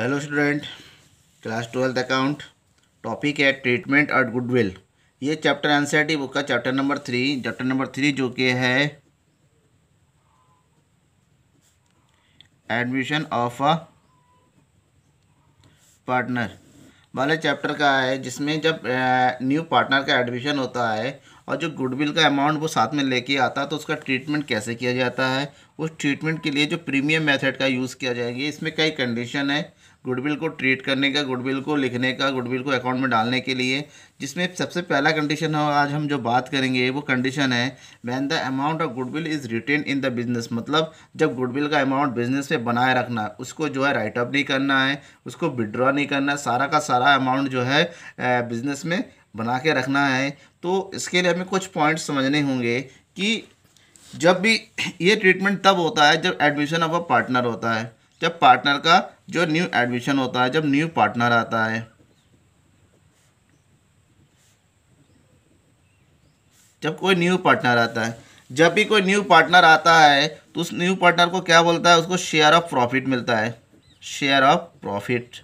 hello student class twelfth account topic है treatment और goodwill ये चैप्टर एनसीईआरटी बुक का chapter number three chapter number three जो कि है एडमिशन ऑफ अ पार्टनर वाले चैप्टर का है जिसमें जब न्यू पार्टनर का एडमिशन होता है और जो गुडविल का अमाउंट वो साथ में लेके आता है तो उसका ट्रीटमेंट कैसे किया जाता है उस ट्रीटमेंट के लिए जो प्रीमियम मेथड का यूज़ किया जाएंगे इसमें कई कंडीशन है गुडविल को ट्रीट करने का गुडविल को लिखने का गुडविल को अकाउंट में डालने के लिए जिसमें सबसे पहला कंडीशन है आज हम जो बात करेंगे वो कंडीशन है when the amount of goodwill is retained in the business मतलब जब गुडविल का अमाउंट बिजनेस में बनाए रखना है उसको जो है राइट अप नहीं करना है उसको विड्रॉ नहीं करना है सारा का सारा अमाउंट जो है बिजनेस में बना के रखना है तो इसके लिए हमें कुछ पॉइंट समझने होंगे कि जब भी ये ट्रीटमेंट तब होता है जब एडमिशन ऑफ अ पार्टनर होता है जब पार्टनर का जो न्यू एडमिशन होता है जब न्यू पार्टनर आता है जब कोई न्यू पार्टनर आता है जब भी कोई न्यू पार्टनर आता है तो उस न्यू पार्टनर को क्या बोलता है उसको शेयर ऑफ प्रॉफिट मिलता है शेयर ऑफ प्रॉफिट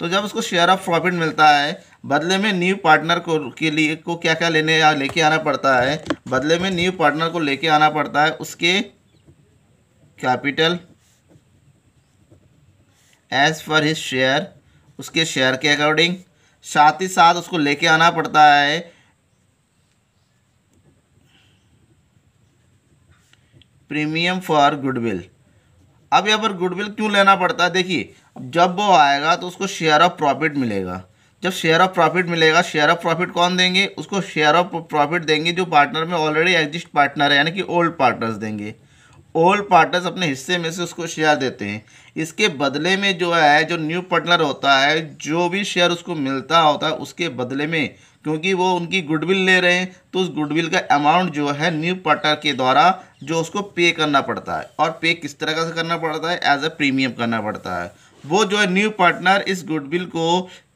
तो जब उसको शेयर ऑफ प्रॉफिट मिलता है बदले में न्यू पार्टनर को के लिए को क्या क्या लेने या लेके आना पड़ता है बदले में न्यू पार्टनर को लेके आना पड़ता है उसके capital as per his share उसके शेयर के अकॉर्डिंग साथ ही साथ उसको लेके आना पड़ता है प्रीमियम फॉर गुडविल अब यहाँ पर गुडविल क्यों लेना पड़ता है देखिए जब वो आएगा तो उसको शेयर ऑफ प्रॉफिट मिलेगा जब शेयर ऑफ प्रॉफिट मिलेगा शेयर ऑफ प्रॉफिट कौन देंगे उसको शेयर ऑफ प्रॉफिट देंगे जो पार्टनर में ऑलरेडी एग्जिस्ट पार्टनर है यानी कि ओल्ड पार्टनर्स देंगे ओल्ड पार्टनर्स अपने हिस्से में से उसको शेयर देते हैं इसके बदले में जो है जो न्यू पार्टनर होता है जो भी शेयर उसको मिलता होता है उसके बदले में क्योंकि वो उनकी गुडविल ले रहे हैं तो उस गुडविल का अमाउंट जो है न्यू पार्टनर के द्वारा जो उसको पे करना पड़ता है और पे किस तरह का करना पड़ता है एज अ प्रीमियम करना पड़ता है वो जो है न्यू पार्टनर इस गुडविल को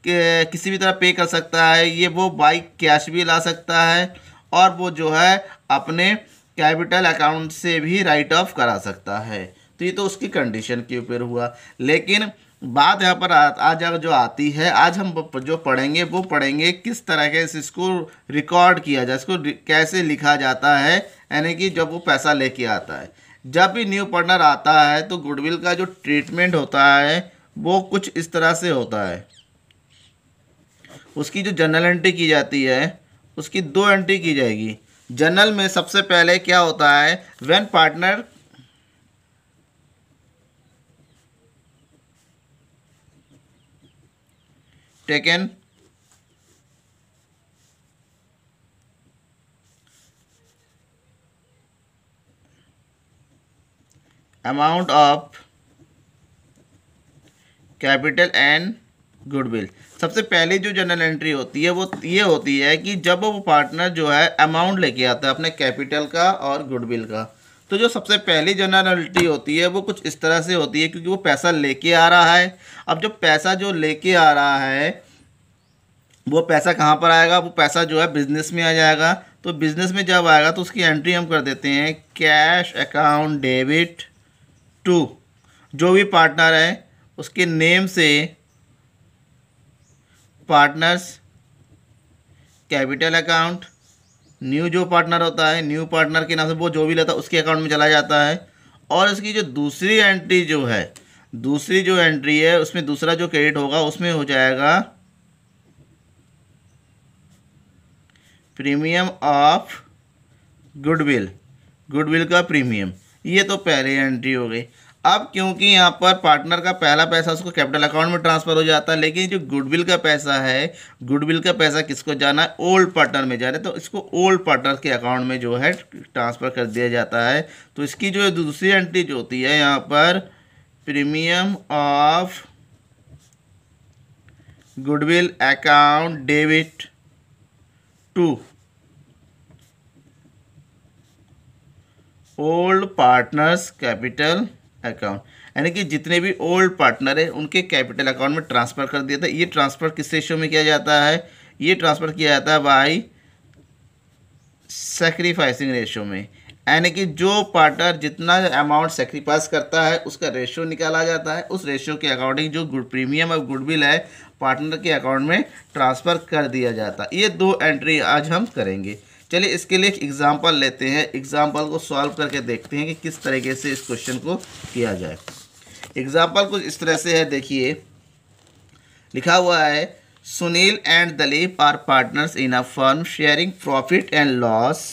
किसी भी तरह पे कर सकता है ये वो बाइक कैश भी ला सकता है और वो जो है अपने कैपिटल अकाउंट से भी राइट ऑफ करा सकता है तो ये तो उसकी कंडीशन के ऊपर हुआ लेकिन बात यहाँ पर आज जो आती है आज हम जो पढ़ेंगे वो पढ़ेंगे किस तरह के इसको रिकॉर्ड किया जाए इसको कैसे लिखा जाता है यानी कि जब वो पैसा लेके आता है जब भी न्यू पार्टनर आता है तो गुडविल का जो ट्रीटमेंट होता है वो कुछ इस तरह से होता है उसकी जो जनरल एंट्री की जाती है उसकी दो एंट्री की जाएगी जर्नल में सबसे पहले क्या होता है when partner taken amount of capital and goodwill सबसे पहले जो जनरल एंट्री होती है वो ये होती है कि जब वो पार्टनर जो है अमाउंट लेके आता है अपने कैपिटल का और गुडविल का तो जो सबसे पहली जनरल एंट्री होती है वो कुछ इस तरह से होती है क्योंकि वो पैसा लेके आ रहा है अब जो पैसा जो लेके आ रहा है वो पैसा कहाँ पर आएगा वो पैसा जो है बिज़नेस में आ जाएगा तो बिज़नेस में जब आएगा तो उसकी एंट्री हम कर देते हैं कैश अकाउंट डेबिट टू जो भी पार्टनर है उसके नेम से पार्टनर्स कैपिटल अकाउंट न्यू जो पार्टनर होता है न्यू पार्टनर के नाम से वो जो भी लेता है उसके अकाउंट में चला जाता है और इसकी जो दूसरी एंट्री जो है दूसरी जो एंट्री है उसमें दूसरा जो क्रेडिट होगा उसमें हो जाएगा प्रीमियम ऑफ गुडविल गुडविल का प्रीमियम ये तो पहले एंट्री हो गई अब क्योंकि यहाँ पर पार्टनर का पहला पैसा उसको कैपिटल अकाउंट में ट्रांसफ़र हो जाता है लेकिन जो गुडविल का पैसा है गुडविल का पैसा किसको जाना है ओल्ड पार्टनर में जाना है तो इसको ओल्ड पार्टनर के अकाउंट में जो है ट्रांसफ़र कर दिया जाता है तो इसकी जो दूसरी एंट्री जो होती है यहाँ पर premium of goodwill account debit to old partners capital account यानी कि जितने भी ओल्ड पार्टनर हैं उनके कैपिटल अकाउंट में ट्रांसफ़र कर दिया था ये ट्रांसफ़र किस रेशियो में किया जाता है ये ट्रांसफ़र किया जाता है बाई सेक्रीफाइसिंग रेशियो में यानी कि जो पार्टनर जितना अमाउंट सेक्रीफाइस करता है उसका रेशियो निकाला जाता है उस रेशियो के अकॉर्डिंग जो गुड प्रीमियम और गुडविल है पार्टनर के अकाउंट में ट्रांसफ़र कर दिया जाता है ये दो एंट्री आज हम करेंगे चलिए इसके लिए एक एग्ज़ाम्पल लेते हैं एग्ज़ाम्पल को सॉल्व करके देखते हैं कि किस तरीके से इस क्वेश्चन को किया जाए एग्ज़ाम्पल कुछ इस तरह से है देखिए लिखा हुआ है Sunil and Dalip are partners in a firm sharing profit and loss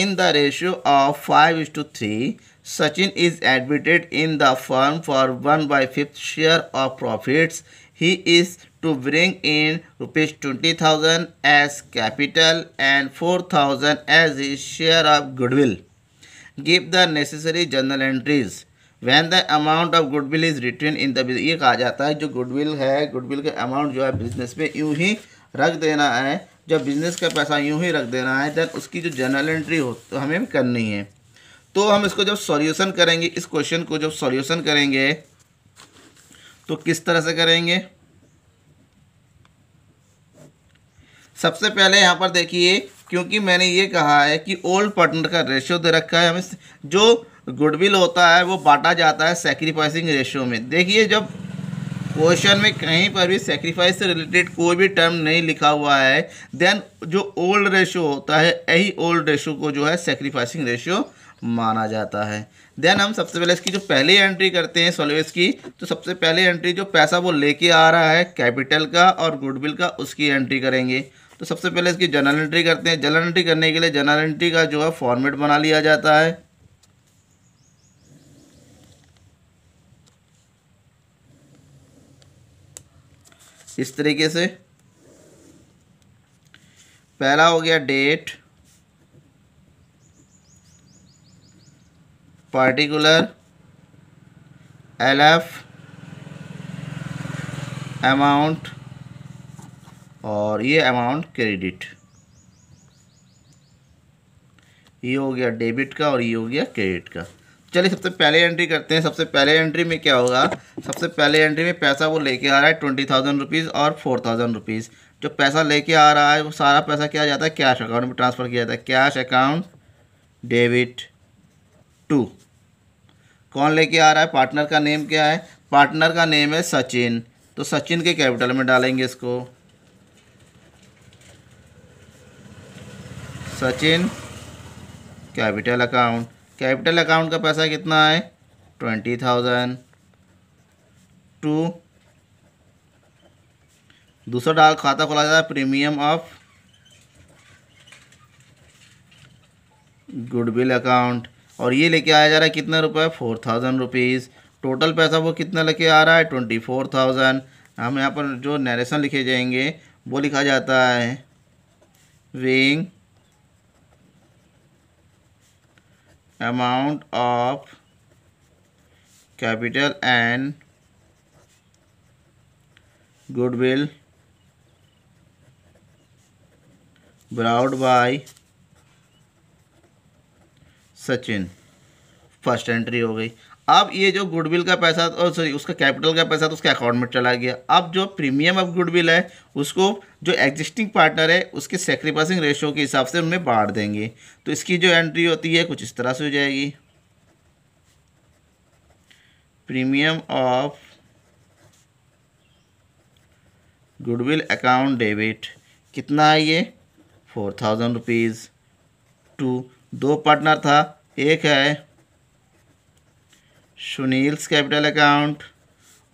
in the ratio of five is to three Sachin is admitted in the firm for one by fifth share of profits he is to bring in rupees twenty thousand as capital and four thousand as is share of goodwill give the necessary journal entries when the amount of goodwill is return in this ये कहा जाता है जो goodwill है goodwill का amount जो है business में यूँ ही रख देना है जब बिजनेस का पैसा यूँ ही रख देना है देन उसकी जो जर्नल एंट्री हो तो हमें भी करनी है तो हम इसको जब सॉल्यूशन करेंगे इस क्वेश्चन को जब सॉल्यूशन करेंगे तो किस तरह से करेंगे सबसे पहले यहाँ पर देखिए क्योंकि मैंने ये कहा है कि ओल्ड पार्टनर का रेशियो दे रखा है हमें जो गुडविल होता है वो बांटा जाता है सेक्रीफाइसिंग रेशियो में देखिए जब क्वेश्चन में कहीं पर भी सेक्रीफाइस से रिलेटेड कोई भी टर्म नहीं लिखा हुआ है देन जो ओल्ड रेशियो होता है यही ओल्ड रेशियो को जो है सेक्रीफाइसिंग रेशियो माना जाता है देन हम सबसे पहले इसकी जो पहली एंट्री करते हैं सोलवेस की तो सबसे पहले एंट्री जो पैसा वो लेके आ रहा है कैपिटल का और गुडविल का उसकी एंट्री करेंगे तो सबसे पहले इसकी जनरल एंट्री करते हैं जनरल एंट्री करने के लिए जनरल एंट्री का जो है फॉर्मेट बना लिया जाता है इस तरीके से पहला हो गया डेट एल एफ अमाउंट और ये अमाउंट क्रेडिट ये हो गया डेबिट का और ये हो गया क्रेडिट का चलिए सबसे पहले एंट्री करते हैं सबसे पहले एंट्री में क्या होगा सबसे पहले एंट्री में पैसा वो लेके आ रहा है ट्वेंटी थाउजेंड रुपीज़ और फोर थाउजेंड रुपीज़ जो पैसा लेके आ रहा है वो सारा पैसा क्या जाता है कैश अकाउंट में ट्रांसफ़र किया जाता है कैश अकाउंट डेबिट टू कौन लेके आ रहा है पार्टनर का नेम क्या है पार्टनर का नेम है सचिन तो सचिन के कैपिटल में डालेंगे इसको Sachin capital account capital account का पैसा कितना है ट्वेंटी थाउजेंड टू दूसरा डाल खाता खोला जाता है प्रीमियम ऑफ गुडविल अकाउंट और ये लेके आया जा रहा है कितना रुपये फोर थाउजेंड रुपीज़ टोटल पैसा वो कितना लेके आ रहा है ट्वेंटी फोर थाउजेंड हम यहाँ पर जो नरेशन लिखे जाएंगे वो लिखा जाता है being amount of capital and goodwill brought by Sachin first entry हो गई अब ये जो गुडविल का पैसा और सॉरी उसका कैपिटल का पैसा तो उसके अकाउंट में चला गया अब जो प्रीमियम ऑफ गुडविल है उसको जो एग्जिस्टिंग पार्टनर है उसके सेक्रीफाइसिंग रेशियो के हिसाब से उनमें बांट देंगे तो इसकी जो एंट्री होती है कुछ इस तरह से हो जाएगी premium of goodwill account debit कितना है ये फोर थाउजेंड रुपीज़ टू दो पार्टनर था एक है सुनील्स कैपिटल अकाउंट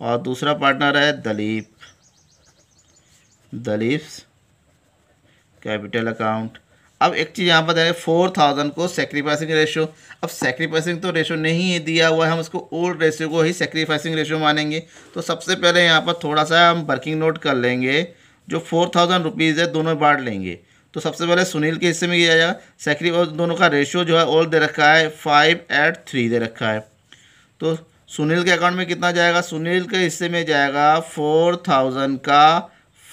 और दूसरा पार्टनर है दलीप दलीप्स कैपिटल अकाउंट अब एक चीज़ यहाँ पर देखें फोर थाउजेंड को सेक्रीफाइसिंग रेशियो अब सेक्रीफाइसिंग तो रेशियो नहीं दिया हुआ है हम उसको ओल्ड रेशियो को ही सेक्रीफाइसिंग रेशियो मानेंगे तो सबसे पहले यहाँ पर थोड़ा सा हम वर्किंग नोट कर लेंगे जो फोर थाउजेंड रुपीज़ है दोनों बांट लेंगे तो सबसे पहले सुनील के हिस्से में किया जाएगा सैकरी और दोनों का रेशियो जो है ऑल दे रखा है फाइव एट थ्री दे रखा है तो सुनील के अकाउंट में कितना जाएगा सुनील के हिस्से में जाएगा फोर थाउजेंड का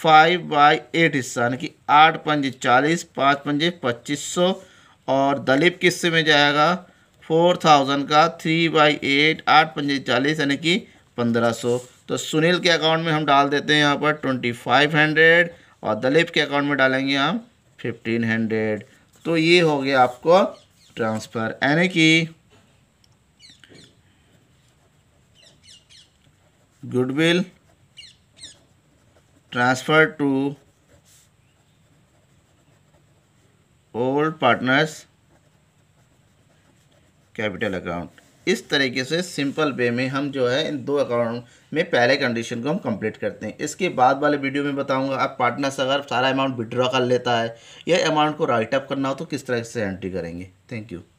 फाइव बाई एट हिस्सा यानी कि आठ पंजे चालीस पाँच पंजे पच्चीस सौ और दलीप के हिस्से में जाएगा फोर थाउजेंड का थ्री बाई एट आठ पंजे चालीस यानी कि पंद्रह सौ तो सुनील के अकाउंट में हम डाल देते हैं यहाँ पर ट्वेंटी फाइव हंड्रेड और दलीप के अकाउंट में डालेंगे हम फिफ्टीन हंड्रेड तो ये हो गया आपको ट्रांसफर यानी कि goodwill transfer to old partners capital account इस तरीके से सिंपल वे में हम जो है इन दो अकाउंट में पहले कंडीशन को हम कंप्लीट करते हैं इसके बाद वाले वीडियो में बताऊंगा आप पार्टनर्स अगर सारा अमाउंट विड्रॉ कर लेता है या अमाउंट को राइट अप करना हो तो किस तरह से एंट्री करेंगे थैंक यू